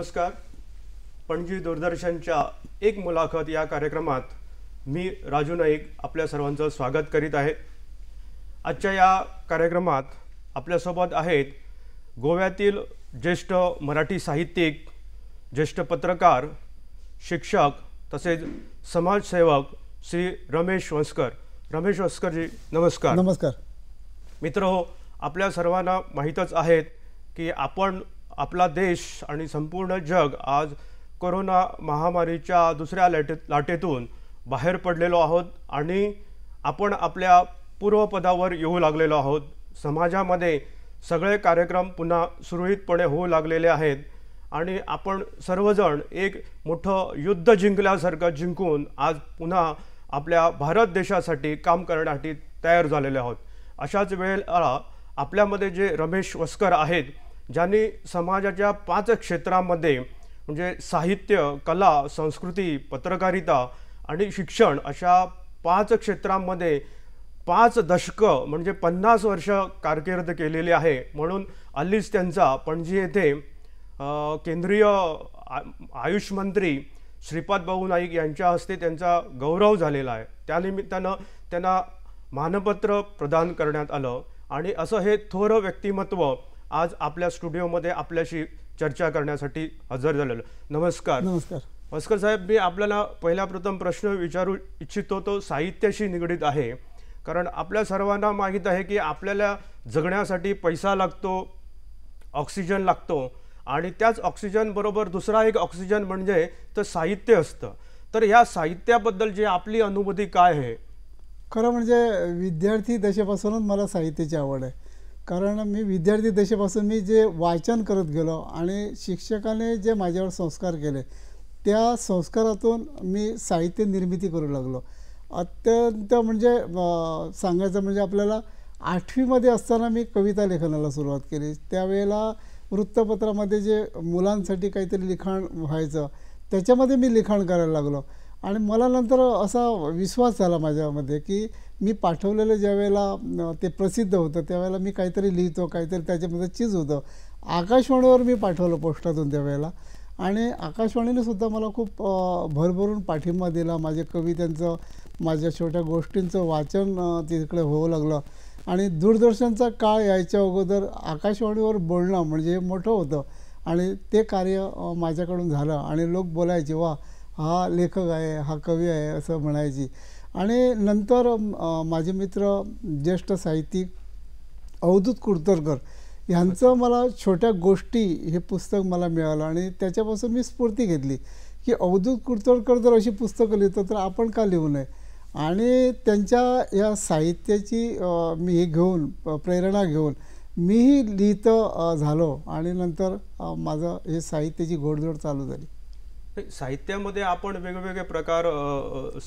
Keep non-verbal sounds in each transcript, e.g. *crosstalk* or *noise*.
नमस्कार पणजी दूरदर्शनच्या एक मुलाखत या कार्यक्रमात मी राजू नाईक आपल्या सर्वांचं स्वागत करीत आहे आजच्या या कार्यक्रमात आपल्यासोबत आहेत गोव्यातील ज्येष्ठ मराठी साहित्यिक ज्येष्ठ पत्रकार शिक्षक तसेच समाजसेवक श्री रमेश वस्कर रमेश वस्करजी नमस्कार नमस्कार मित्र हो आपल्या सर्वांना माहीतच आहेत की आपण आपला देश आणि संपूर्ण जग आज कोरोना महामारीच्या दुसऱ्या लाटे लाटेतून बाहेर पडलेलो आहोत आणि आपण आपल्या पूर्वपदावर येऊ लागलेलो आहोत समाजामध्ये सगळे कार्यक्रम पुन्हा सुरळीतपणे होऊ लागलेले आहेत आणि आपण सर्वजण एक मोठं युद्ध जिंकल्यासारखं जिंकून आज पुन्हा आपल्या भारत देशासाठी काम करण्यासाठी तयार झालेले आहोत अशाच वेळेला आपल्यामध्ये जे रमेश वस्कर आहेत ज्यांनी समाजाच्या पाच क्षेत्रामध्ये म्हणजे साहित्य कला संस्कृती पत्रकारिता आणि शिक्षण अशा पाच क्षेत्रांमध्ये पाच दशकं म्हणजे पन्नास वर्ष कारकीर्द केलेली आहे म्हणून अल्लीच त्यांचा पणजी येथे केंद्रीय आयुष मंत्री श्रीपाद भाऊ नाईक यांच्या हस्ते त्यांचा गौरव झालेला आहे त्यानिमित्तानं त्यांना मानपत्र प्रदान करण्यात आलं आणि असं हे थोर व्यक्तिमत्व आज आपल्या स्टुडिओमध्ये आपल्याशी चर्चा करण्यासाठी हजर झालेलो नमस्कार नमस्कार भास्कर साहेब मी आपल्याला पहिला प्रथम प्रश्न विचारू इच्छितो तो साहित्याशी निगडीत आहे कारण आपल्या सर्वांना माहीत आहे की आपल्याला जगण्यासाठी पैसा लागतो ऑक्सिजन लागतो आणि त्याच ऑक्सिजनबरोबर दुसरा एक ऑक्सिजन म्हणजे तर साहित्य असतं तर ह्या साहित्याबद्दल जी आपली अनुभूती काय आहे खरं म्हणजे विद्यार्थी दशेपासूनच मला साहित्याची आवड आहे कारण मी विद्यार्थी दशेपासून मी जे वाचन करत गेलो आणि शिक्षकाने जे माझ्यावर संस्कार केले त्या संस्कारातून मी साहित्य निर्मिती करू लागलो अत्यंत म्हणजे सांगायचं म्हणजे आपल्याला आठवीमध्ये असताना मी कविता लेखनाला सुरुवात केली त्यावेळेला वृत्तपत्रामध्ये जे मुलांसाठी काहीतरी लिखाण व्हायचं त्याच्यामध्ये मी लिखाण करायला लागलो आणि मला नंतर असा विश्वास झाला माझ्यामध्ये की मी पाठवलेलं ज्यावेळेला ते प्रसिद्ध होतं त्यावेळेला मी काहीतरी लिहितो काहीतरी त्याच्यामध्ये चीज होतं आकाशवाणीवर मी पाठवलं पोस्टातून त्यावेळेला आणि आकाशवाणीने सुद्धा मला खूप भरभरून पाठिंबा दिला माझ्या कवितांचं माझ्या छोट्या गोष्टींचं वाचन तिकडे होऊ लागलं आणि दूरदर्शनचा काळ यायच्या अगोदर आकाशवाणीवर बोलणं म्हणजे हे मोठं होतं आणि ते कार्य माझ्याकडून झालं आणि लोक बोलायचे वा हा लेखक आहे हा कवी आहे असं म्हणायची आणि नंतर माझे मित्र ज्येष्ठ साहित्यिक अवधूत कुडतरकर यांचं मला छोट्या गोष्टी हे पुस्तक मला मिळालं आणि त्याच्यापासून मी स्फूर्ती घेतली की अवधूत कुडतरकर जर अशी पुस्तकं लिहितं तर आपण का लिहू नये आणि त्यांच्या या साहित्याची मी हे घेऊन प्रेरणा घेऊन मीही लिहितं झालो आणि नंतर माझं हे साहित्याची घोडजोड चालू झाली साहित्यामध्ये आपण वेगवेगळे प्रकार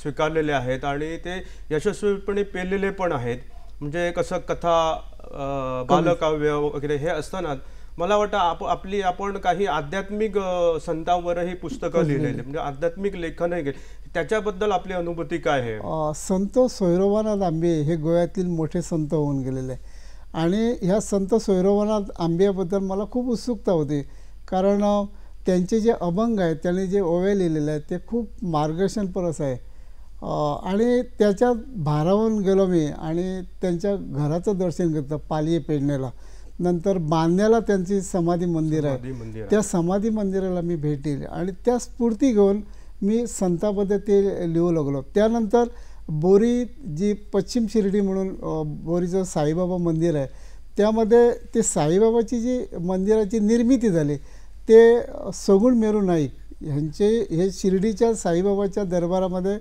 स्वीकारलेले आहेत आणि ते यशस्वीपणे पेरलेले पण आहेत म्हणजे कसं कथा बालकाव्य वगैरे हे असताना मला वाटतं आप आपली आपण काही आध्यात्मिक संतांवरही पुस्तकं लिहिलेली म्हणजे आध्यात्मिक लेखनही केले त्याच्याबद्दल आपली अनुभूती काय आहे संत सौरवानाथ आंबे हे गोव्यातील मोठे संत होऊन गेलेले आणि ह्या संत सोयरोबानाथ आंबेबद्दल मला खूप उत्सुकता होती कारण त्यांचे जे अभंग आहेत त्याने जे ओव्या लिहिलेले आहेत ते खूप मार्गदर्शनपरस आहे आणि त्याच्या भारावून गेलो मी आणि त्यांच्या घराचं दर्शन घेतलं पालिये पेडण्याला नंतर बांधण्याला त्यांची समाधी मंदिर आहे त्या समाधी मंदिराला मी भेट दिली आणि त्या स्फूर्ती घेऊन मी संतामध्ये ते लिहू लागलो त्यानंतर बोरी जी पश्चिम शिर्डी म्हणून बोरीचं साईबाबा मंदिर आहे त्यामध्ये ते साईबाबाची जी मंदिराची निर्मिती झाली ते सगुण मेरू नाईक ह्यांचे हे शिर्डीच्या साईबाबाच्या दरबारामध्ये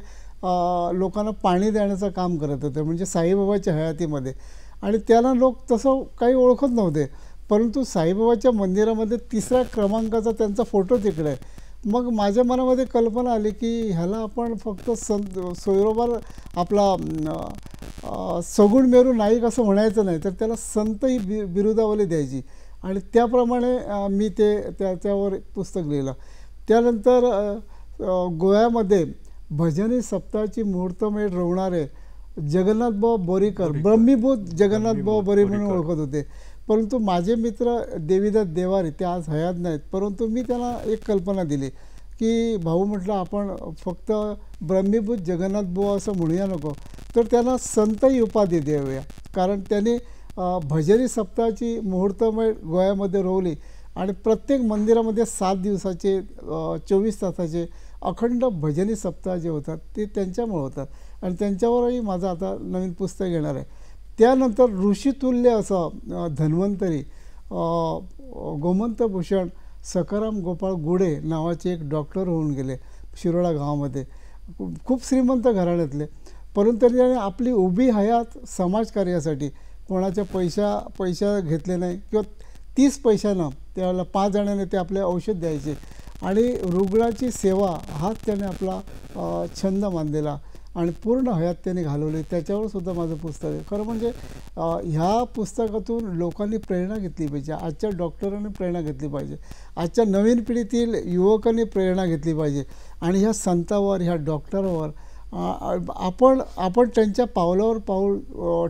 लोकांना पाणी देण्याचं काम करत होते म्हणजे साईबाबाच्या हयातीमध्ये आणि त्याला लोक तसं काही ओळखत नव्हते परंतु साईबाबाच्या मंदिरामध्ये तिसऱ्या क्रमांकाचा त्यांचा फोटो तिकडे आहे मग माझ्या मनामध्ये कल्पना आली की ह्याला आपण फक्त संत सोयरोबर आपला सगुण मेरू नाईक असं म्हणायचं नाही तर त्याला संतही बि बिरुदावली द्यायची आणि त्याप्रमाणे मी ते त्याच्यावर पुस्तक लिहिलं त्यानंतर गोव्यामध्ये भजनी सप्ताहाची मुहूर्तमेढ रोवणारे भाऊ बोरीकर ब्रह्मीभूत जगन्नाथबा बोरी म्हणून ओळखत होते परंतु माझे मित्र देवीदास देवारी ते आज हयात नाहीत परंतु मी त्यांना एक कल्पना दिली की भाऊ म्हटलं आपण फक्त ब्रह्मीभूत जगन्नाथ बो असं म्हणूया नको तर त्यांना संतही उपाधी देऊया कारण त्यांनी भजनी सप्ताहाची मुहूर्तमय गोव्यामध्ये रोवली आणि प्रत्येक मंदिरामध्ये सात दिवसाचे चोवीस तासाचे अखंड भजनी सप्ताह जे होतात ते त्यांच्यामुळे होतात आणि त्यांच्यावरही माझं आता नवीन पुस्तक येणार आहे त्यानंतर ऋषितुल्य असं धन्वंतरी गोमंतभूषण सकाराम गोपाळ गुडे नावाचे एक डॉक्टर होऊन गेले शिरोळा गावामध्ये खूप श्रीमंत घराण्यातले परंतु त्यांनी आपली उभी हयात समाजकार्यासाठी कोणाच्या पैसा पैसा घेतले नाही किंवा तीस पैशानं त्याला पाच जणांनी ते आपले औषध द्यायचे आणि रुग्णाची सेवा हाच त्याने आपला छंद मानलेला आणि पूर्ण हयात त्याने घालवली त्याच्यावर सुद्धा माझं पुस्तक आहे खरं म्हणजे ह्या पुस्तकातून लोकांनी प्रेरणा घेतली पाहिजे आजच्या डॉक्टरांनी प्रेरणा घेतली पाहिजे आजच्या नवीन पिढीतील युवकांनी प्रेरणा घेतली पाहिजे आणि ह्या संतावर ह्या डॉक्टरवर आपण आपण त्यांच्या पावलावर पाऊल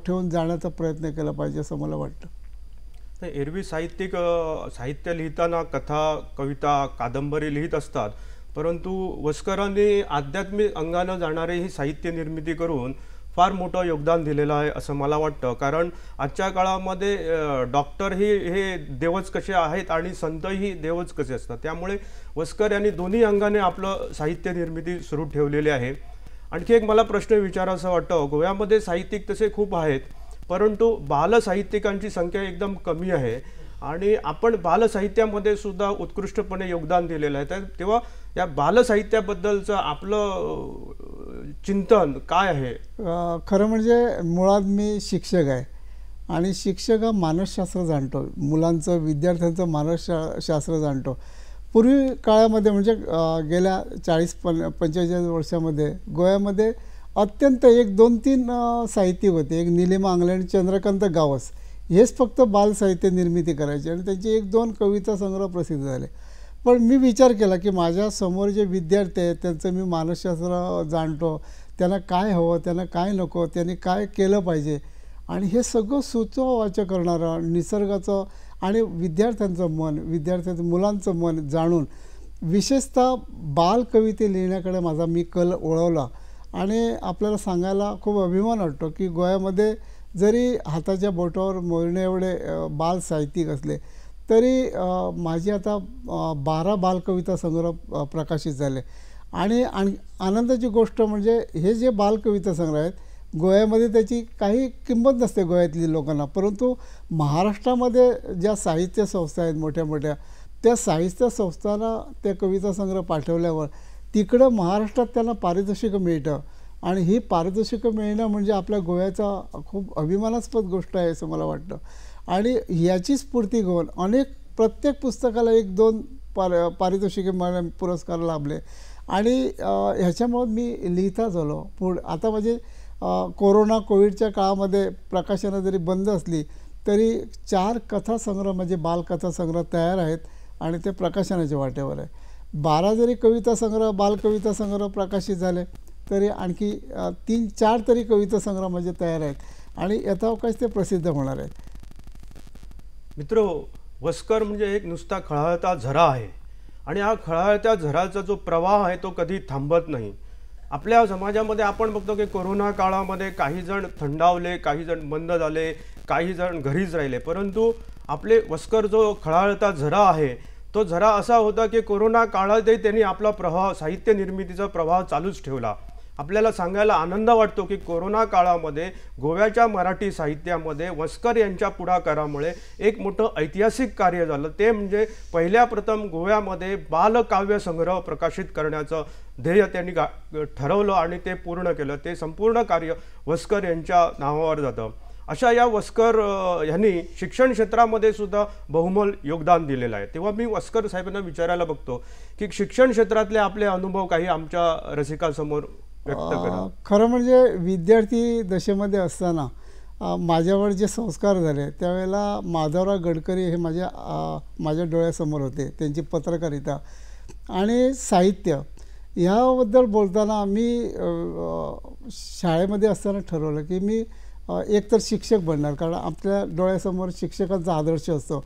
ठेवून जाण्याचा प्रयत्न केला पाहिजे असं मला वाटतं नाही एरवी साहित्यिक साहित्य लिहिताना कथा कविता कादंबरी लिहित असतात परंतु वस्करांनी आध्यात्मिक अंगानं जाणारे ही साहित्य निर्मिती करून फार मोठं योगदान दिलेलं आहे असं मला वाटतं कारण आजच्या काळामध्ये डॉक्टर ही हे देवच कसे आहेत आणि संतही देवच कसे असतात त्यामुळे वस्कर यांनी दोन्ही अंगाने आपलं साहित्य निर्मिती सुरू ठेवलेली आहे आणखी एक मला प्रश्न विचारा असं वाटतं गोव्यामध्ये साहित्यिक तसे खूप आहेत परंतु बालसाहित्यिकांची संख्या एकदम कमी आहे आणि आपण बालसाहित्यामध्ये सुद्धा उत्कृष्टपणे योगदान दिलेलं आहे तर तेव्हा या बालसाहित्याबद्दलचं आपलं चिंतन काय आहे खरं म्हणजे मुळात मी शिक्षक आहे आणि शिक्षक हा मानसशास्त्र जाणतो मुलांचं विद्यार्थ्यांचं मानसशा शास्त्र जाणतो पूर्वी काळामध्ये म्हणजे गेल्या चाळीस पन पंचेचाळीस वर्षामध्ये गोव्यामध्ये अत्यंत एक दोन तीन साहित्य होते एक निलिमा आंगले आणि चंद्रकांत गावस हेच फक्त बालसाहित्य निर्मिती करायचे आणि त्यांचे एक दोन कविता संग्रह प्रसिद्ध झाले पण मी विचार केला की माझ्यासमोर जे विद्यार्थी आहेत त्यांचं मी मानसशास्त्र जाणतो त्यांना काय हवं त्यांना काय नको त्यांनी काय केलं पाहिजे आणि हे सगळं सुचवा करणारा करणारं निसर्गाचं आणि विद्यार्थ्यांचं मन विद्यार्थ्यांचं मुलांचं मन जाणून विशेषतः बालकविते लिहिण्याकडे माझा मी कल ओळवला आणि आपल्याला सांगायला खूप अभिमान वाटतो की गोव्यामध्ये जरी हाताच्या बोटावर मोरणे एवढे बाल साहित्यिक असले तरी माझी आता बारा बालकविता संग्रह प्रकाशित झाले आणि आनंदाची गोष्ट म्हणजे हे जे बालकविता संग्रह आहेत गोव्यामध्ये त्याची काही किंमत नसते गोव्यातली लोकांना परंतु महाराष्ट्रामध्ये ज्या साहित्य संस्था आहेत मोठ्या मोठ्या त्या साहित्य संस्थांना त्या कविता संग्रह पाठवल्यावर तिकडं महाराष्ट्रात त्यांना पारितोषिकं मिळतं आणि ही पारितोषिकं मिळणं म्हणजे आपल्या गोव्याचा खूप अभिमानास्पद गोष्ट आहे असं मला वाटतं आणि याची स्फूर्ती घेऊन अनेक प्रत्येक पुस्तकाला एक दोन पार पारितोषिके पुरस्कार लाभले आणि ह्याच्यामुळं मी लिहिता झालो पुढ आता म्हणजे कोरोना कोविडच्या काळामध्ये प्रकाशनं जरी बंद असली तरी चार कथासंग्रह म्हणजे बालकथासंग्रह तयार आहेत आणि ते प्रकाशनाच्या वाटेवर आहे बारा जरी कविता संग्रह बालकविता संग्रह प्रकाशित झाले तरी आणखी तीन चार तरी कविता संग्रह म्हणजे तयार आहेत आणि यथावकाश ते प्रसिद्ध होणार आहेत मित्रो वस्कर म्हणजे एक नुसता खळाळता झरा आहे आणि हा खळाळत्या झराचा जो प्रवाह आहे तो कधी थांबत नाही आपल्या समाजामध्ये आपण बघतो की कोरोना काळामध्ये काही जण थंडावले काही जण बंद झाले काही जण घरीच राहिले परंतु आपले वस्कर जो खळाळता झरा आहे तो झरा असा होता की कोरोना काळातही त्यांनी आपला प्रभाव साहित्य निर्मितीचा प्रभाव चालूच ठेवला आपल्याला सांगायला आनंद वाटतो की कोरोना काळामध्ये गोव्याच्या मराठी साहित्यामध्ये वस्कर यांच्या पुढाकारामुळे एक मोठं ऐतिहासिक कार्य झालं ते म्हणजे पहिल्या प्रथम गोव्यामध्ये बालकाव्य संग्रह प्रकाशित करण्याचं ध्येय त्यांनी गा ठरवलं आणि ते पूर्ण केलं ते संपूर्ण कार्य वस्कर यांच्या नावावर जातं अशा या वस्कर यांनी शिक्षण क्षेत्रामध्ये सुद्धा बहुमोल योगदान दिलेलं आहे तेव्हा मी वस्कर साहेबांना विचारायला बघतो की शिक्षण क्षेत्रातले आपले अनुभव काही आमच्या रसिकासमोर व्यक्त करा खरं म्हणजे विद्यार्थी दशेमध्ये असताना माझ्यावर जे संस्कार झाले त्यावेळेला माधवराव गडकरी हे माझ्या माझ्या डोळ्यासमोर होते त्यांची पत्रकारिता आणि साहित्य ह्याबद्दल बोलताना मी शाळेमध्ये असताना ठरवलं की मी एकतर शिक्षक बनणार कारण आपल्या डोळ्यासमोर शिक्षकांचा आदर्श असतो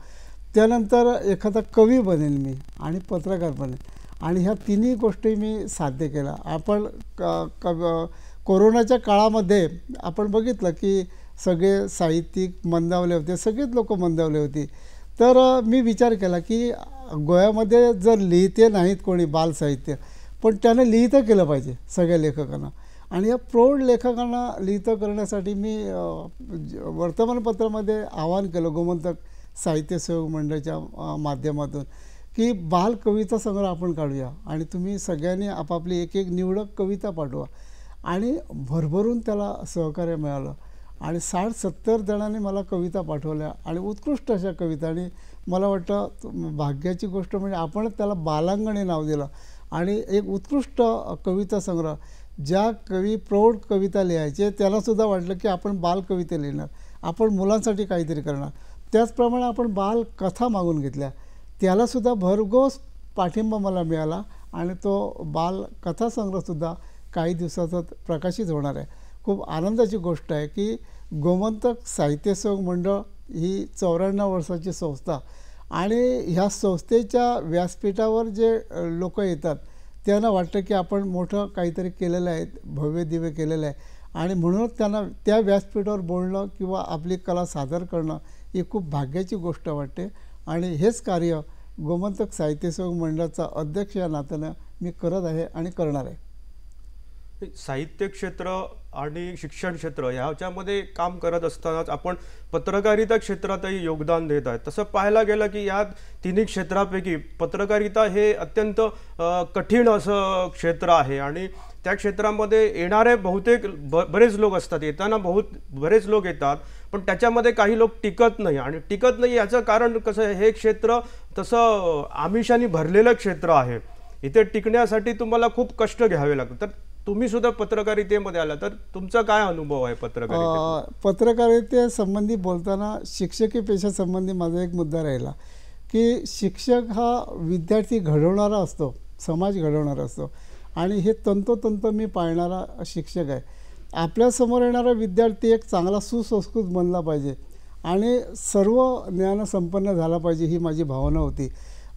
त्यानंतर एखादा कवी बनेन मी आणि पत्रकार बनेन आणि ह्या तिन्ही गोष्टी मी साध्य केल्या आपण क कोरोनाच्या काळामध्ये आपण बघितलं की सगळे साहित्यिक मंदावले होते सगळेच लोक मंदावले होते तर मी विचार केला की गोव्यामध्ये जर लिहिते नाहीत कोणी बालसाहित्य पण त्याने लिहितं केलं पाहिजे सगळ्या लेखकांना आणि या प्रौढ लेखकांना लिहितं करण्यासाठी मी वर्तमानपत्रामध्ये आवाहन केलं गोमंतक साहित्य सेवक मंडळाच्या माध्यमातून की बाल कविता संग्रह आपण काढूया आणि तुम्ही सगळ्यांनी आपापली एक एक निवडक कविता पाठवा आणि भरभरून त्याला सहकार्य मिळालं आणि साठ सत्तर जणांनी मला कविता पाठवल्या आणि उत्कृष्ट अशा कविता आणि मला वाटतं भाग्याची गोष्ट म्हणजे आपण त्याला बालांगणे नाव दिलं आणि एक उत्कृष्ट कविता संग्रह ज्या कवी प्रौढ कविता लिहायचे त्यालासुद्धा वाटलं की आपण बालकविता लिहिणार आपण मुलांसाठी काहीतरी करणार त्याचप्रमाणे आपण बालकथा मागून घेतल्या त्यालासुद्धा भरघोस पाठिंबा मला मिळाला आणि तो बालकथा संग्रहसुद्धा काही दिवसातच प्रकाशित होणार आहे खूप आनंदाची गोष्ट आहे की गोमंतक साहित्य मंडळ ही चौऱ्याण्णव वर्षाची संस्था आणि ह्या संस्थेच्या व्यासपीठावर जे लोक येतात त्यांना वाटतं की आपण मोठं काहीतरी केलेलं आहे भव्य दिव्य केलेलं आहे आणि म्हणूनच त्यांना त्या व्यासपीठावर बोलणं किंवा आपली कला सादर करणं ही खूप भाग्याची गोष्ट वाटते आणि हेच कार्य गोमंतक साहित्यसेवक मंडळाचा अध्यक्ष या नात्यानं मी करत आहे आणि करणार आहे साहित्य क्षेत्र आणि शिक्षण क्षेत्र ह्याच्यामध्ये काम करत असतानाच आपण पत्रकारिता क्षेत्रातही योगदान देत आहेत तसं पाहायला गेलं की या तिन्ही क्षेत्रापैकी पत्रकारिता हे अत्यंत कठीण असं क्षेत्र आहे आणि त्या क्षेत्रामध्ये येणारे बहुतेक ब बरेच लोक असतात येताना बहुत बरेच लोक येतात पण त्याच्यामध्ये काही लोक टिकत नाही आणि टिकत नाही याचं कारण कसं हे क्षेत्र तसं आमिषाने भरलेलं क्षेत्र आहे इथे टिकण्यासाठी तुम्हाला खूप कष्ट घ्यावे लागतात तर तुम्ही सुद्धा पत्रकारितेमध्ये आला तर तुमचा काय अनुभव आहे पत्रकार पत्रकारिते संबंधी बोलताना शिक्षकी पेशासंबंधी माझा एक मुद्दा राहिला की शिक्षक हा विद्यार्थी घडवणारा असतो समाज घडवणारा असतो आणि हे तंतोतंत मी पाळणारा शिक्षक आहे आपल्यासमोर येणारा विद्यार्थी एक चांगला सुसंस्कृत बनला पाहिजे आणि सर्व ज्ञान संपन्न झाला पाहिजे ही माझी भावना होती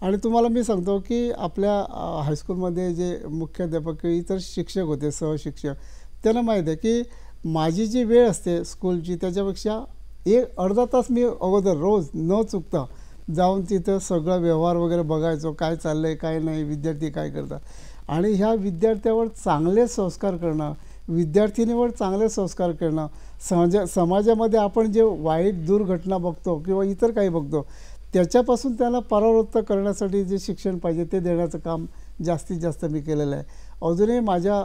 आणि तुम्हाला मी सांगतो की आपल्या हायस्कूलमध्ये जे मुख्याध्यापक इतर शिक्षक होते सहशिक्षक त्यांना माहीत आहे की माझी जी वेळ असते स्कूलची त्याच्यापेक्षा एक अर्धा तास मी अगोदर रोज न चुकता जाऊन तिथं सगळं व्यवहार वगैरे बघायचो काय चाललं आहे काय नाही विद्यार्थी काय करतात आणि ह्या विद्यार्थ्यावर चांगले संस्कार करणं विद्यार्थिनीवर चांगले संस्कार करणं समाजा समाजामध्ये आपण जे वाईट दुर्घटना बघतो किंवा इतर काही बघतो त्याच्यापासून त्याला परावृत्त करण्यासाठी जे शिक्षण पाहिजे ते देण्याचं काम जास्तीत जास्त मी केलेलं आहे अजूनही माझ्या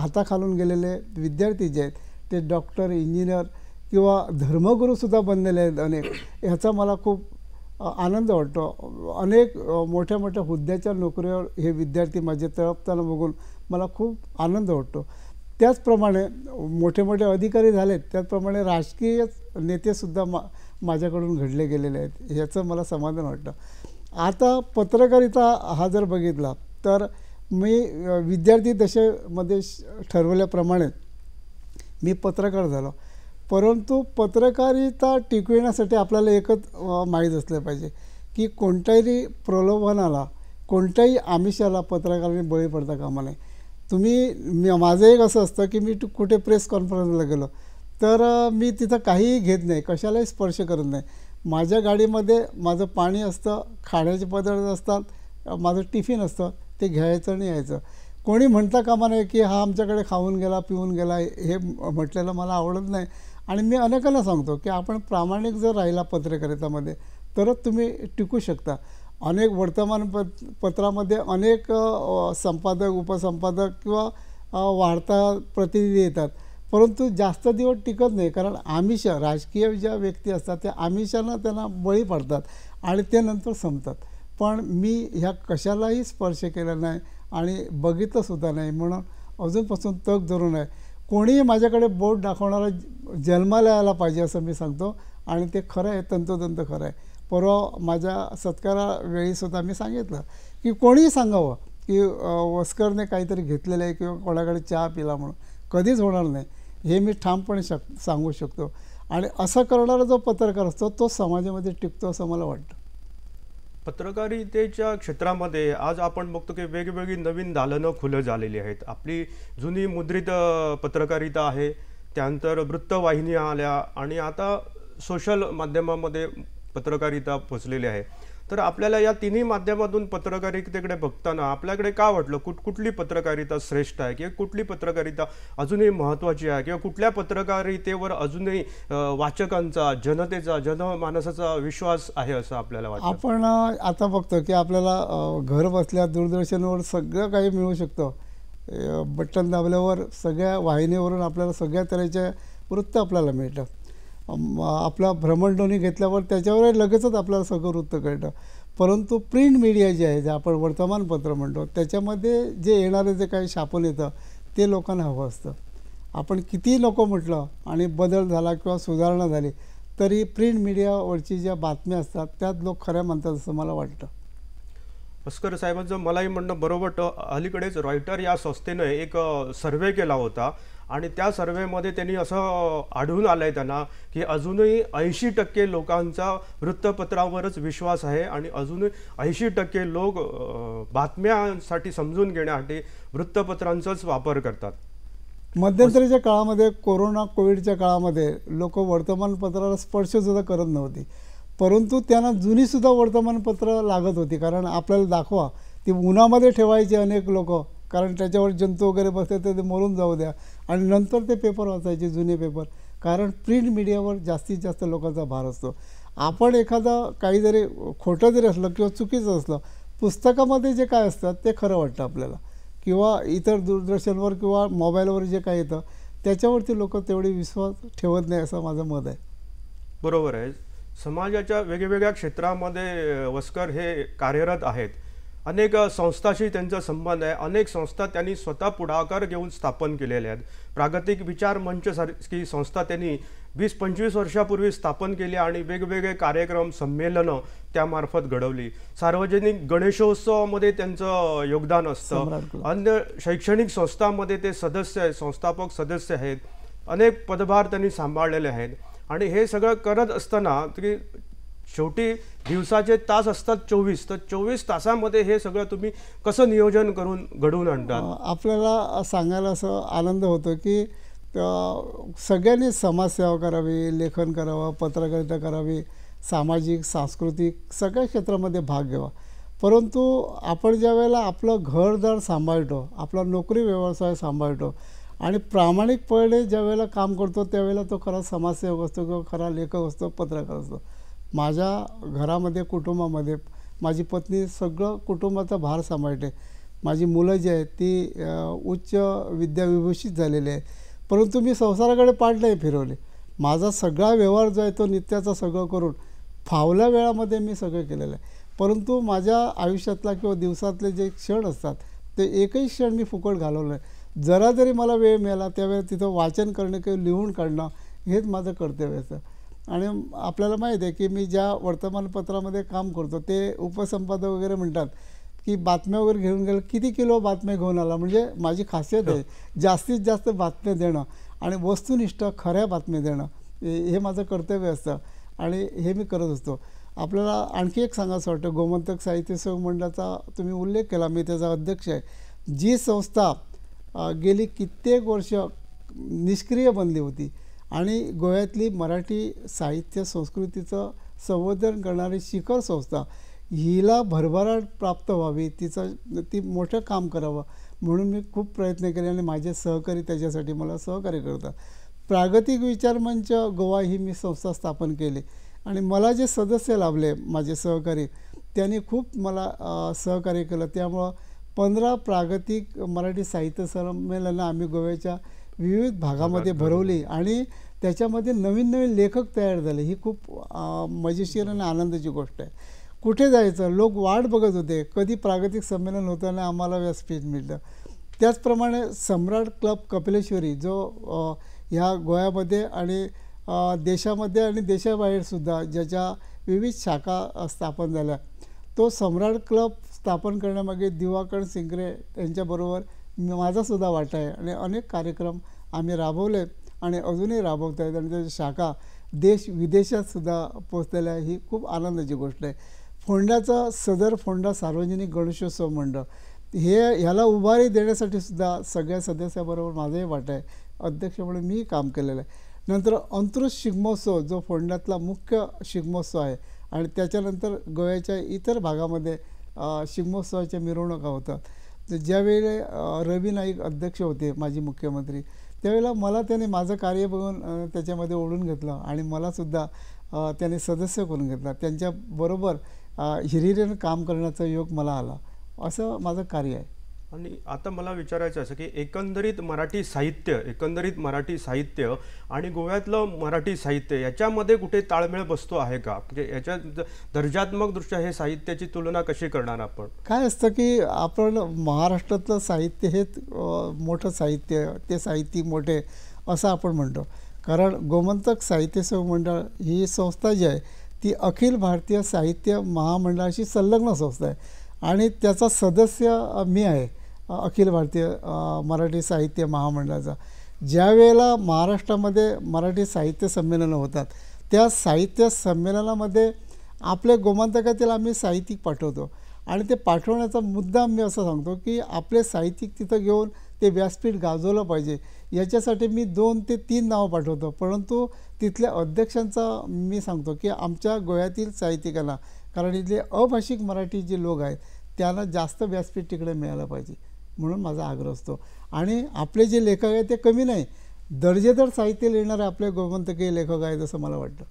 हाताखालून गेलेले विद्यार्थी जे आहेत ते डॉक्टर इंजिनियर किंवा धर्मगुरूसुद्धा बनलेले आहेत अनेक ह्याचा मला खूप आनंद वाटतो अनेक मोठ्या मोठ्या हुद्द्याच्या नोकरीवर हे विद्यार्थी माझे तळपताना बघून मला खूप आनंद वाटतो त्याचप्रमाणे मोठे मोठे अधिकारी झालेत त्याचप्रमाणे राजकीय नेतेसुद्धा मा माझ्याकडून घडले गेलेले आहेत ह्याचं मला समाधान वाटतं आता पत्रकारिता हा जर बघितला तर मी विद्यार्थी दशेमध्ये ठरवल्याप्रमाणे मी पत्रकार झालो परंतु पत्रकारिता टिकविण्यासाठी आपल्याला एकच माहीत असलं पाहिजे की कोणत्याही प्रलोभनाला कोणत्याही आमिषाला पत्रकाराने बळी पडता कामा नये तुम्ही माझं एक असं असतं की मी कुठे प्रेस कॉन्फरन्सला गेलो तर मी तिथं काहीही घेत नाही कशालाही स्पर्श करत नाही माझ्या गाडीमध्ये माझं पाणी असतं खाण्याचे पदार्थ असतात माझं टिफिन असतं ते घ्यायचं आणि यायचं कोणी म्हणता कामा नये की हा आमच्याकडे खाऊन गेला पिऊन गेला हे म्हटलेलं मला आवडत नाही आणि मी अनेकांना सांगतो की आपण प्रामाणिक जर राहिला पत्रकारितामध्ये तरच तुम्ही टिकू शकता अनेक वर्तमानपत पत्रामध्ये अनेक संपादक उपसंपादक किंवा वार्ता प्रतिनिधी येतात परंतु जास्त दिवस टिकत नाही कारण आमिष राजकीय ज्या व्यक्ती असतात त्या आमिषांना त्यांना बळी पडतात आणि ते नंतर संपतात पण मी ह्या कशालाही स्पर्श केला नाही आणि बघितलंसुद्धा नाही म्हणून अजूनपासून तग धरून आहे कोणीही माझ्याकडे बोट दाखवणारा जन्माला यायला पाहिजे असं मी सांगतो आणि ते खरं आहे तंतोतंत खरं आहे परवा माझ्या सत्कारावेळीसुद्धा मी सांगितलं की कोणीही सांगावं की वस्करने काहीतरी घेतलेलं आहे किंवा कोणाकडे चहा पिला म्हणून कधीच होणार नाही हे मी ठामपणे शक सांगू शकतो आणि असं करणारा जो पत्रकार असतो तो समाजामध्ये टिकतो असं मला वाटतं पत्रकारितेच्या क्षेत्रामध्ये आज आपण बघतो की वेगवेगळी नवीन दालनं खुलं झालेली आहेत आपली जुनी मुद्रित पत्रकारिता आहे त्यानंतर वृत्तवाहिन्या आल्या आणि आता सोशल माध्यमामध्ये पत्रकारिता पोचलेली आहे तर आपल्याला या तिन्ही माध्यमातून पत्रकारितेकडे बघताना आपल्याकडे काय वाटलं कुठ कुठली पत्रकारिता श्रेष्ठ आहे किंवा कुठली पत्रकारिता अजूनही महत्त्वाची आहे किंवा कुठल्या पत्रकारितेवर अजूनही वाचकांचा जनतेचा जनमानसाचा विश्वास आहे असं आपल्याला वाटतं आपण आता बघतो की आपल्याला घर बसल्या दूरदर्शनवर सगळं काही मिळू शकतं बटन दाबल्यावर सगळ्या वाहिनीवरून आपल्याला सगळ्या तऱ्हेचे वृत्त आपल्याला मिळतात आपला भ्रमणध्वनी घेतल्यावर त्याच्यावर लगेचच आपल्याला सगळं वृत्त कळतं परंतु प्रिंट मीडिया जे आहे जे आपण वर्तमानपत्र म्हणतो त्याच्यामध्ये जे येणारं जे काही शापन येतं ते लोकांना हवं असतं आपण किती लोक म्हटलं आणि बदल झाला किंवा सुधारणा झाली तरी प्रिंट मीडियावरची ज्या बातम्या असतात त्यात लोक खऱ्या म्हणतात असं मला वाटतं भस्कर साहेबांचं मलाही म्हणणं बरोबर अलीकडेच रॉयटर या संस्थेनं एक सर्वे केला होता आणि त्या सर्वेमध्ये त्यांनी असं आढळून आलं आहे त्यांना की अजूनही ऐंशी टक्के लोकांचा वृत्तपत्रावरच विश्वास आहे आणि अजूनही ऐंशी टक्के लोक बातम्यांसाठी समजून घेण्यासाठी वृत्तपत्रांचाच वापर करतात मध्यंतरीच्या काळामध्ये कोरोना कोविडच्या काळामध्ये लोक वर्तमानपत्राला स्पर्शसुद्धा करत नव्हती परंतु त्यांना जुनीसुद्धा वर्तमानपत्र लागत होती कारण आपल्याला दाखवा ती उन्हामध्ये ठेवायची अनेक लोकं कारण त्याच्यावर जंतू वगैरे बसतात तर ते मरून जाऊ द्या आणि नंतर ते पेपर वाचायचे जुने पेपर कारण प्रिंट मीडियावर जास्तीत जास्त लोकांचा भार असतो आपण एखादा काही जरी खोटं जरी असलं किंवा चुकीचं असलं पुस्तकामध्ये जे काय असतात ते खरं वाटतं आपल्याला किंवा इतर दूरदर्शनवर किंवा मोबाईलवर जे काय येतं त्याच्यावरती लोक तेवढी विश्वास ठेवत नाही असं माझं मत आहे बरोबर आहे समाजाच्या वेगवेगळ्या क्षेत्रामध्ये वस्कर हे कार्यरत आहेत अनेक संस्थाशी त्यांचा संबंध आहे अनेक संस्था त्यांनी स्वतः पुढाकार घेऊन स्थापन केलेल्या आहेत प्रागतिक विचार मंचसारखी संस्था त्यांनी वीस पंचवीस वर्षापूर्वी स्थापन केली आणि वेगवेगळे कार्यक्रम संमेलनं त्यामार्फत घडवली सार्वजनिक गणेशोत्सवामध्ये त्यांचं योगदान असतं अन्य शैक्षणिक संस्थांमध्ये ते सदस्य आहेत संस्थापक सदस्य आहेत अनेक पदभार त्यांनी सांभाळलेले आहेत आणि हे सगळं करत असताना की शेवटी दिवसाचे तास असतात चोवीस तर चोवीस तासामध्ये हे सगळं तुम्ही कसं नियोजन करून घडवून आणता आपल्याला सांगायला असं आनंद होतो की सगळ्यांनी समाजसेवा करावी लेखन करावं पत्रकारिता करावी सामाजिक सांस्कृतिक सगळ्या क्षेत्रामध्ये भाग घ्यावा परंतु आपण ज्या वेळेला आपलं घरदार सांभाळतो आपला नोकरी व्यवसाय सांभाळतो आणि प्रामाणिकपणे ज्या वेळेला काम करतो त्यावेळेला तो खरा समाजसेवक असतो किंवा खरा लेखक असतो पत्रकार असतो माझ्या घरामध्ये कुटुंबामध्ये माझी पत्नी सगळं कुटुंबाचा भार सांभाळते माझी मुलं जी आहेत ती उच्च विद्याविभूषित झालेली आहे परंतु मी संसाराकडे पाठ नाही फिरवले माझा सगळा व्यवहार जो आहे तो नित्याचा सगळं करून फावल्या वेळामध्ये मी सगळं केलेलं आहे परंतु माझ्या आयुष्यातला किंवा दिवसातले जे क्षण असतात ते एकही क्षण मी फुकट घालवलं आहे जरा जरी मला वेळ मिळाला त्यावेळेस तिथं वाचन करणं किंवा लिहून काढणं हेच माझं कर्तव्य असतं आणि आपल्याला माहीत आहे की मी ज्या वर्तमानपत्रामध्ये काम करतो ते उपसंपादक वगैरे म्हणतात की बातम्या वगैरे घेऊन गेलं किती किलो बातम्या घेऊन आला म्हणजे माझी खासियत आहे जास्तीत जास्त बातम्या देणं आणि वस्तुनिष्ठ खऱ्या बातम्या देणं हे माझं कर्तव्य असतं आणि हे मी करत असतो आपल्याला आणखी एक सांगायचं वाटतं गोमंतक साहित्य सेवक मंडळाचा तुम्ही उल्लेख केला मी त्याचा अध्यक्ष आहे जी संस्था गेली कित्येक वर्ष निष्क्रिय बनली होती आणि गोव्यातली मराठी साहित्य संस्कृतीचं संवर्धन करणारी शिखर संस्था हिला भरभराट प्राप्त व्हावी तिचं ती मोठं काम करावं म्हणून मी खूप प्रयत्न केले आणि माझे सहकारी त्याच्यासाठी मला सहकार्य करतात प्रागतिक विचार मंच गोवा ही मी संस्था स्थापन केली आणि मला जे सदस्य लाभले माझे सहकारी त्यांनी खूप मला सहकार्य केलं त्यामुळं पंधरा प्रागतिक मराठी साहित्य संमेलनं आम्ही गोव्याच्या विविध भागामध्ये भरवली आणि त्याच्यामध्ये नवीन नवीन लेखक तयार झाले ही खूप मजेशीर आणि आनंदाची गोष्ट आहे कुठे जायचं लोक वाट बघत होते कधी प्रागतिक संमेलन आणि आम्हाला व्यासपीठ मिळतं त्याचप्रमाणे सम्राट क्लब कपिलेश्वरी जो ह्या गोव्यामध्ये आणि देशामध्ये आणि देशाबाहेरसुद्धा ज्याच्या विविध शाखा स्थापन झाल्या तो सम्राट क्लब स्थापन करण्यामागे दिवाकर सिंगरे यांच्याबरोबर माझासुद्धा वाटा आहे आणि अनेक कार्यक्रम आम्ही राबवले आणि अजूनही राबवत आहेत आणि त्याची शाखा देश विदेशातसुद्धा पोचलेल्या ही खूप आनंदाची गोष्ट आहे फोंड्याचा सदर फोंडा सार्वजनिक गणेशोत्सव मंडळ हे ह्याला उभारी देण्यासाठीसुद्धा सगळ्या सदस्याबरोबर माझंही वाटा आहे अध्यक्ष म्हणून मी काम केलेलं आहे नंतर अंतरुष शिगमोत्सव जो फोंड्यातला मुख्य शिगमोत्सव आहे आणि त्याच्यानंतर गोव्याच्या इतर भागामध्ये शिगमोत्सवाच्या मिरवणुका होतात ज्यावेळेला रवी नाईक अध्यक्ष होते माजी मुख्यमंत्री त्यावेळेला मला त्याने माझं कार्य बघून त्याच्यामध्ये ओढून घेतलं आणि मलासुद्धा त्याने सदस्य करून घेतला त्यांच्याबरोबर हिरिरीनं काम करण्याचा योग मला आला असं माझं कार्य आहे आणि आता मला विचारायचं असं की एकंदरीत मराठी साहित्य एकंदरीत मराठी साहित्य आणि गोव्यातलं मराठी साहित्य याच्यामध्ये कुठे ताळमेळ बसतो आहे का म्हणजे याच्या दर्जात्मकदृष्ट्या हे साहित्याची तुलना कशी करणार आपण काय असतं की आपण महाराष्ट्रातलं साहित्य हे मोठं साहित्य ते साहित्य मोठे असं आपण म्हणतो कारण गोमंतक साहित्य सेवा मंडळ ही संस्था जी आहे ती अखिल भारतीय साहित्य महामंडळाशी संलग्न संस्था आहे आणि त्याचा सदस्य मी आहे अखिल भारतीय मराठी साहित्य महामंडळाचा ज्या वेळेला महाराष्ट्रामध्ये मराठी साहित्य संमेलनं होतात त्या साहित्य संमेलनामध्ये आपल्या गोमांतकातील आम्ही साहित्यिक पाठवतो आणि ते पाठवण्याचा मुद्दा मी असं सांगतो की आपले साहित्यिक तिथं घेऊन ते व्यासपीठ गाजवलं पाहिजे याच्यासाठी मी दोन ते तीन नावं पाठवतो परंतु तिथल्या अध्यक्षांचा मी सांगतो की आमच्या गोव्यातील साहित्यिकांना कारण इथले अभाषिक मराठी जे लोक आहेत त्यांना जास्त व्यासपीठ तिकडे मिळालं पाहिजे म्हणून माझा आग्रह असतो आणि आपले जे लेखक आहेत ते कमी नाही दर्जेदार साहित्य लिहिणारे आपले गोमंतकीय लेखक आहेत असं मला वाटतं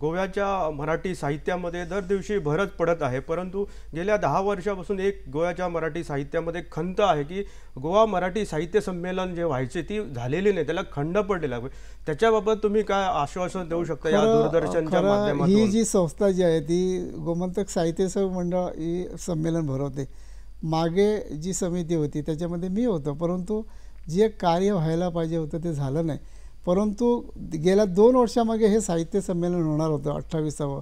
गोव्याच्या मराठी साहित्यामध्ये दर दिवशी भरच पडत आहे परंतु गेल्या दहा वर्षापासून एक गोव्याच्या मराठी साहित्यामध्ये खंत आहे की गोवा मराठी साहित्य संमेलन जे व्हायचे ती झालेली नाही त्याला खंड पडलेला त्याच्याबाबत तुम्ही काय आश्वासन देऊ शकता या दूरदर्शनच्या माध्यमातून ही जी संस्था जी आहे ती गोमंतक साहित्य मंडळ ही संमेलन भरवते मागे जी समिती होती त्याच्यामध्ये मी होतो परंतु जे कार्य व्हायला पाहिजे होतं ते झालं नाही परंतु गेल्या दोन वर्षामागे हे साहित्य संमेलन होणार होतं अठ्ठावीसावं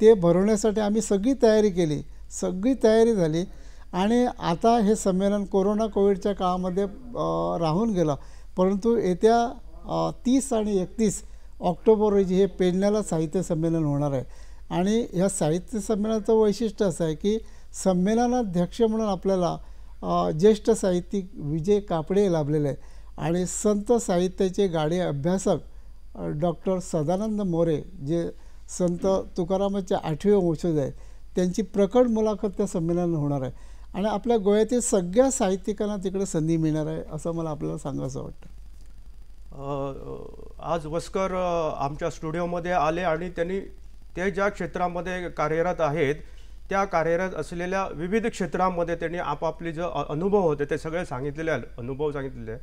ते भरवण्यासाठी आम्ही सगळी तयारी केली सगळी तयारी झाली आणि आता हे संमेलन कोरोना कोविडच्या काळामध्ये राहून गेलं परंतु येत्या तीस आणि एकतीस ऑक्टोबर रोजी हे पेडण्याला साहित्य संमेलन होणार आहे आणि ह्या साहित्य संमेलनाचं वैशिष्ट्य असं आहे की संमेलनाध्यक्ष म्हणून आपल्याला ज्येष्ठ साहित्यिक विजय कापडे लाभलेले आहे आणि संत साहित्याचे गाडे अभ्यासक डॉक्टर सदानंद मोरे जे संत तुकारामाचे आठवे वंशज आहेत त्यांची प्रकट मुलाखत त्या संमेलनात होणार आहे आणि आपल्या गोव्यातील सगळ्या साहित्यिकांना तिकडे संधी मिळणार आहे असं मला आपल्याला सांगायचं वाटतं आज वस्कर आमच्या स्टुडिओमध्ये आले आणि त्यांनी ते ज्या क्षेत्रामध्ये कार्यरत आहेत त्या कार्यरत असलेल्या विविध क्षेत्रांमध्ये त्यांनी आपापले जे अनुभव होते ते सगळे सांगितलेले अनुभव सांगितलेले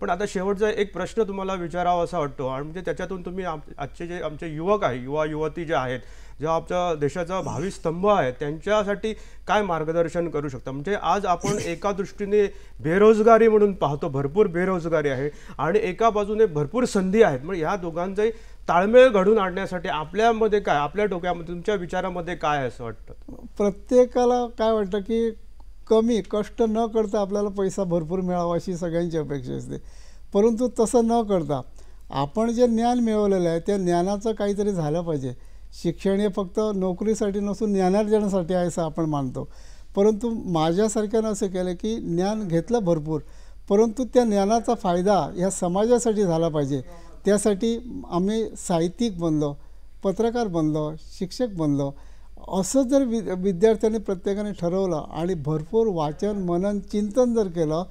पण आता शेवटचा एक प्रश्न तुम्हाला विचारावा असा वाटतो आणि म्हणजे त्याच्यातून तुम्ही आजचे जे आमचे युवक आहे युवा युवती जे आहेत जे आमच्या देशाचा भावी स्तंभ आहे त्यांच्यासाठी काय मार्गदर्शन करू शकता म्हणजे आज आपण *coughs* एका दृष्टीने बेरोजगारी म्हणून पाहतो भरपूर बेरोजगारी आहे आणि एका बाजूने भरपूर संधी आहेत म्हणजे ह्या दोघांचाही ताळमेळ घडून आणण्यासाठी आपल्यामध्ये काय आपल्या डोक्यामध्ये तुमच्या विचारामध्ये काय असं वाटतं प्रत्येकाला काय वाटतं की कमी कष्ट न करता आपल्याला पैसा भरपूर मिळावा अशी सगळ्यांची अपेक्षा असते परंतु तसं न करता आपण जे ज्ञान मिळवलेलं आहे त्या ज्ञानाचं काहीतरी झालं पाहिजे शिक्षण हे फक्त नोकरीसाठी नसून ज्ञानार्जनासाठी आहे असं आपण मानतो परंतु माझ्यासारख्यानं असं केलं की ज्ञान घेतलं भरपूर परंतु त्या ज्ञानाचा फायदा ह्या समाजासाठी झाला पाहिजे त्यासाठी आम्ही साहित्यिक बनलो पत्रकार बनलो शिक्षक बनलो असं जर वि विद्यार्थ्यांनी प्रत्येकाने ठरवलं आणि भरपूर वाचन मनन चिंतन जर केलं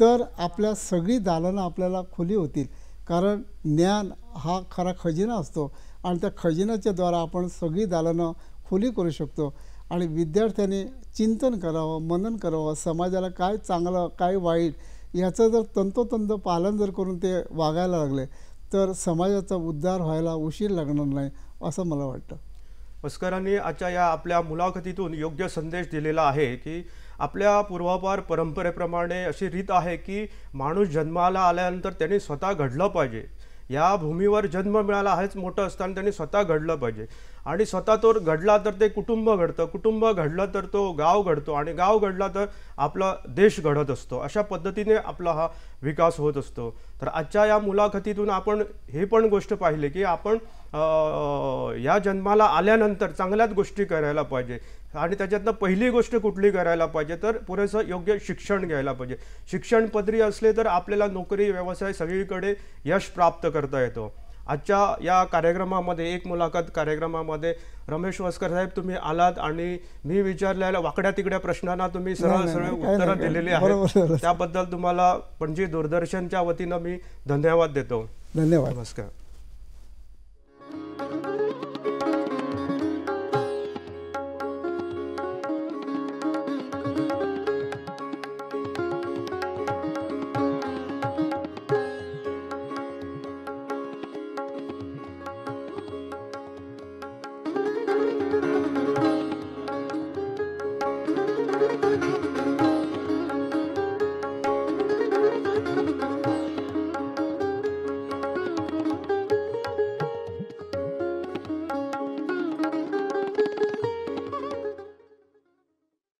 तर आपल्या सगळी दालनं आपल्याला खुली होतील कारण ज्ञान हा खरा खजिना असतो आणि त्या खजिन्याच्याद्वारा आपण सगळी दालनं खुली करू शकतो आणि विद्यार्थ्यांनी चिंतन करावं मनन करावं समाजाला काय चांगलं काय वाईट याचं जर तंतोतंत पालन जर करून ते वागायला लागले तर समाजाचा उद्धार व्हायला उशीर लागणार नाही असं मला वाटतं भस्करांनी आजच्या या आपल्या मुलाखतीतून योग्य संदेश दिलेला आहे की आपल्या पूर्वापार परंपरेप्रमाणे अशी रीत आहे की माणूस जन्माला आल्यानंतर त्यांनी स्वतः घडलं पाहिजे या भूमीवर जन्म मिळाला हेच मोठं असताना त्यांनी स्वतः घडलं पाहिजे आणि स्वतः तो घडला तर ते कुटुंब घडतं कुटुंब घडलं तर तो गाव घडतो आणि गाव घडला तर आपला देश घडत असतो अशा पद्धतीने आपला हा विकास होत असतो तर आजच्या या मुलाखतीतून आपण हे पण गोष्ट पाहिले की आपण या जन्माला आल्यानंतर चांगल्याच गोष्टी करायला पाहिजे आणि त्याच्यातनं पहिली गोष्ट कुठली करायला पाहिजे तर पुरेसं योग्य शिक्षण घ्यायला पाहिजे शिक्षण पदरी असले तर आपल्याला नोकरी व्यवसाय सगळीकडे यश प्राप्त करता येतो आजच्या या कार्यक्रमामध्ये एक मुलाखत कार्यक्रमामध्ये रमेश वस्कर साहेब तुम्ही आलात आणि मी विचारलेल्या वाकड्या तिकड्या प्रश्नांना तुम्ही सरळ सरळ उत्तरं दिलेली आहेत त्याबद्दल तुम्हाला पणजी दूरदर्शनच्या वतीनं मी धन्यवाद देतो धन्यवाद नमस्कार